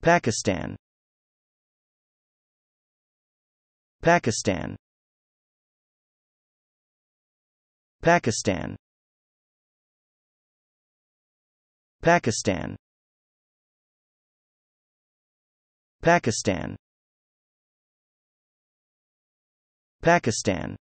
Pakistan Pakistan Pakistan Pakistan Pakistan Pakistan